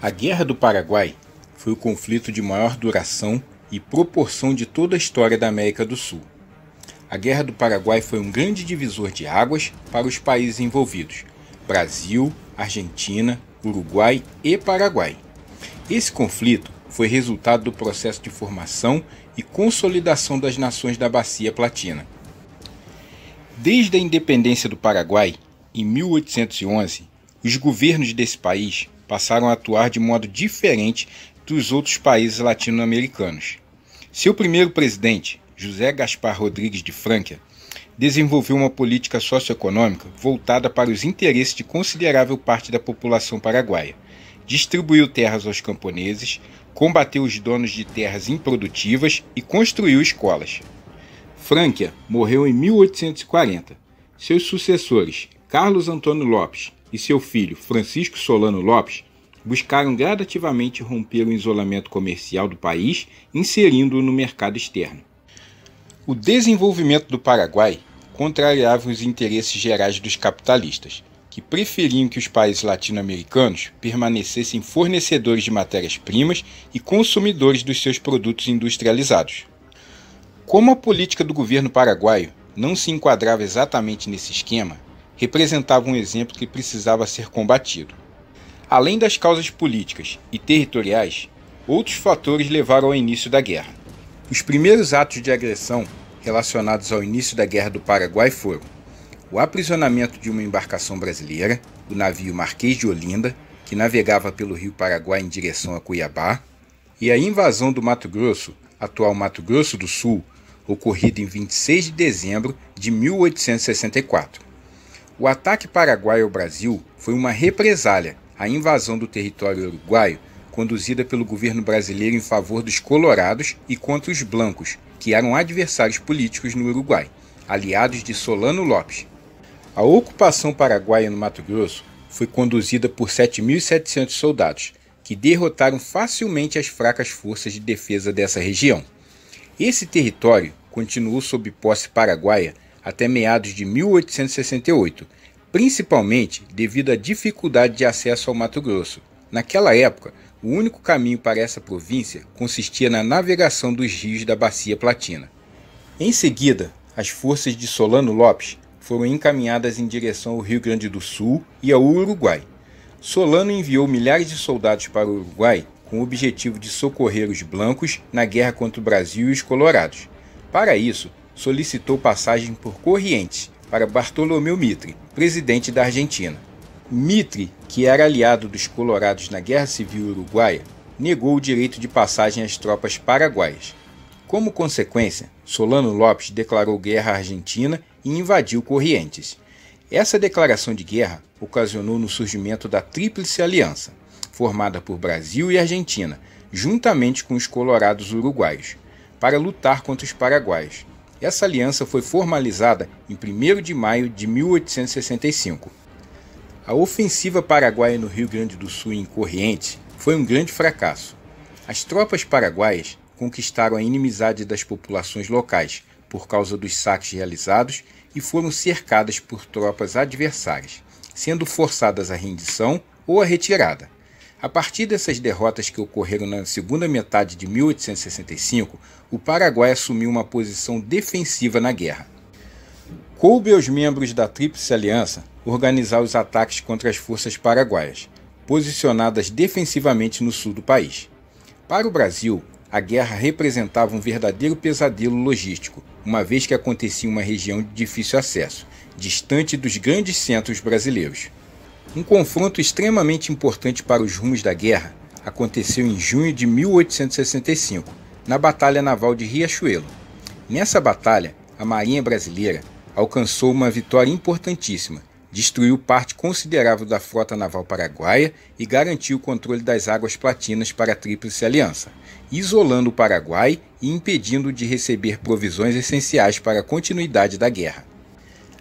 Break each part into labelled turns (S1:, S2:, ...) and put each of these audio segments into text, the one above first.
S1: A Guerra do Paraguai foi o conflito de maior duração e proporção de toda a história da América do Sul. A Guerra do Paraguai foi um grande divisor de águas para os países envolvidos: Brasil, Argentina, Uruguai e Paraguai. Esse conflito foi resultado do processo de formação e consolidação das nações da Bacia Platina. Desde a independência do Paraguai, em 1811, os governos desse país passaram a atuar de modo diferente dos outros países latino-americanos. Seu primeiro presidente, José Gaspar Rodrigues de Franca, desenvolveu uma política socioeconômica voltada para os interesses de considerável parte da população paraguaia. Distribuiu terras aos camponeses, combateu os donos de terras improdutivas e construiu escolas. Franquia morreu em 1840. Seus sucessores, Carlos Antônio Lopes, e seu filho Francisco Solano Lopes buscaram gradativamente romper o isolamento comercial do país, inserindo-o no mercado externo. O desenvolvimento do Paraguai contrariava os interesses gerais dos capitalistas, que preferiam que os países latino-americanos permanecessem fornecedores de matérias-primas e consumidores dos seus produtos industrializados. Como a política do governo paraguaio não se enquadrava exatamente nesse esquema, representava um exemplo que precisava ser combatido. Além das causas políticas e territoriais, outros fatores levaram ao início da guerra. Os primeiros atos de agressão relacionados ao início da Guerra do Paraguai foram o aprisionamento de uma embarcação brasileira, o navio Marquês de Olinda, que navegava pelo rio Paraguai em direção a Cuiabá, e a invasão do Mato Grosso, atual Mato Grosso do Sul, ocorrida em 26 de dezembro de 1864. O ataque paraguaio ao Brasil foi uma represália à invasão do território uruguaio conduzida pelo governo brasileiro em favor dos colorados e contra os blancos, que eram adversários políticos no Uruguai, aliados de Solano Lopes. A ocupação paraguaia no Mato Grosso foi conduzida por 7.700 soldados, que derrotaram facilmente as fracas forças de defesa dessa região. Esse território continuou sob posse paraguaia até meados de 1868, principalmente devido à dificuldade de acesso ao Mato Grosso. Naquela época, o único caminho para essa província consistia na navegação dos rios da Bacia Platina. Em seguida, as forças de Solano Lopes foram encaminhadas em direção ao Rio Grande do Sul e ao Uruguai. Solano enviou milhares de soldados para o Uruguai com o objetivo de socorrer os blancos na guerra contra o Brasil e os colorados. Para isso, solicitou passagem por Corrientes para Bartolomeu Mitre, presidente da Argentina. Mitre, que era aliado dos colorados na Guerra Civil Uruguaia, negou o direito de passagem às tropas paraguaias. Como consequência, Solano Lopes declarou guerra à Argentina e invadiu Corrientes. Essa declaração de guerra ocasionou no surgimento da Tríplice Aliança, formada por Brasil e Argentina, juntamente com os colorados uruguaios, para lutar contra os paraguaios. Essa aliança foi formalizada em 1 de maio de 1865. A ofensiva paraguaia no Rio Grande do Sul em Corrientes foi um grande fracasso. As tropas paraguaias conquistaram a inimizade das populações locais por causa dos saques realizados e foram cercadas por tropas adversárias, sendo forçadas à rendição ou à retirada. A partir dessas derrotas que ocorreram na segunda metade de 1865, o Paraguai assumiu uma posição defensiva na guerra. Coube aos membros da Tríplice Aliança organizar os ataques contra as forças paraguaias, posicionadas defensivamente no sul do país. Para o Brasil, a guerra representava um verdadeiro pesadelo logístico, uma vez que acontecia em uma região de difícil acesso, distante dos grandes centros brasileiros. Um confronto extremamente importante para os rumos da guerra aconteceu em junho de 1865, na Batalha Naval de Riachuelo. Nessa batalha, a Marinha Brasileira alcançou uma vitória importantíssima, destruiu parte considerável da frota naval paraguaia e garantiu o controle das águas platinas para a Tríplice Aliança, isolando o Paraguai e impedindo de receber provisões essenciais para a continuidade da guerra.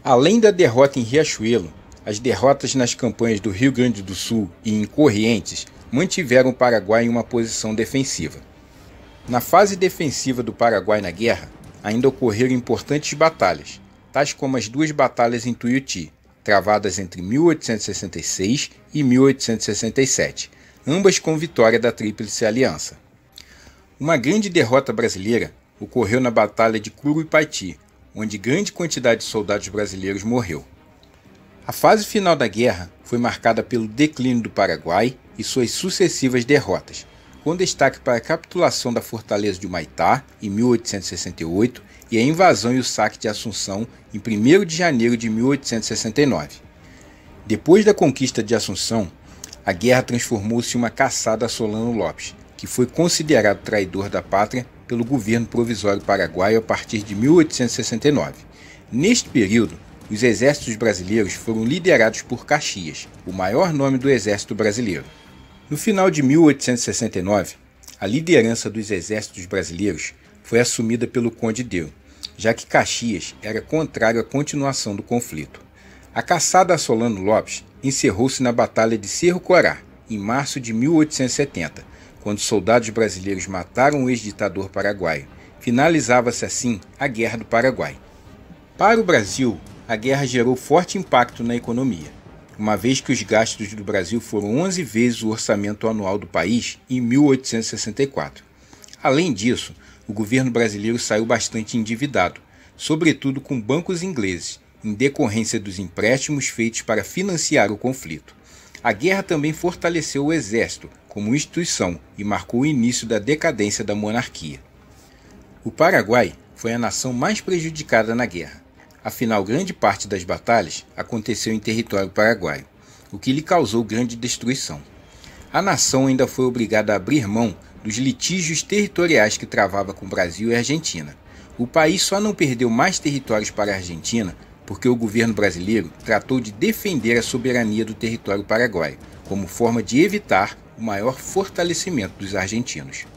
S1: Além da derrota em Riachuelo, as derrotas nas campanhas do Rio Grande do Sul e em Corrientes mantiveram o Paraguai em uma posição defensiva. Na fase defensiva do Paraguai na guerra, ainda ocorreram importantes batalhas, tais como as duas batalhas em Tuiuti, travadas entre 1866 e 1867, ambas com vitória da Tríplice Aliança. Uma grande derrota brasileira ocorreu na Batalha de Curupaiti, onde grande quantidade de soldados brasileiros morreu. A fase final da guerra foi marcada pelo declínio do Paraguai e suas sucessivas derrotas, com destaque para a capitulação da fortaleza de Humaitá em 1868 e a invasão e o saque de Assunção em 1 de janeiro de 1869. Depois da conquista de Assunção, a guerra transformou-se em uma caçada a Solano Lopes, que foi considerado traidor da pátria pelo governo provisório paraguaio a partir de 1869. Neste período, os exércitos brasileiros foram liderados por Caxias, o maior nome do exército brasileiro. No final de 1869, a liderança dos exércitos brasileiros foi assumida pelo Conde Deu, já que Caxias era contrário à continuação do conflito. A caçada a Solano Lopes encerrou-se na Batalha de Cerro Corá, em março de 1870, quando soldados brasileiros mataram o ex-ditador paraguaio. Finalizava-se assim a Guerra do Paraguai. Para o Brasil, a guerra gerou forte impacto na economia, uma vez que os gastos do Brasil foram 11 vezes o orçamento anual do país em 1864. Além disso, o governo brasileiro saiu bastante endividado, sobretudo com bancos ingleses, em decorrência dos empréstimos feitos para financiar o conflito. A guerra também fortaleceu o exército como instituição e marcou o início da decadência da monarquia. O Paraguai foi a nação mais prejudicada na guerra. Afinal, grande parte das batalhas aconteceu em território paraguaio, o que lhe causou grande destruição. A nação ainda foi obrigada a abrir mão dos litígios territoriais que travava com Brasil e Argentina. O país só não perdeu mais territórios para a Argentina porque o governo brasileiro tratou de defender a soberania do território paraguaio, como forma de evitar o maior fortalecimento dos argentinos.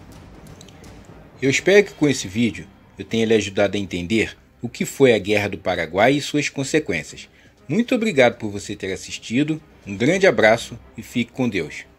S1: Eu espero que com esse vídeo eu tenha lhe ajudado a entender o que foi a Guerra do Paraguai e suas consequências. Muito obrigado por você ter assistido, um grande abraço e fique com Deus.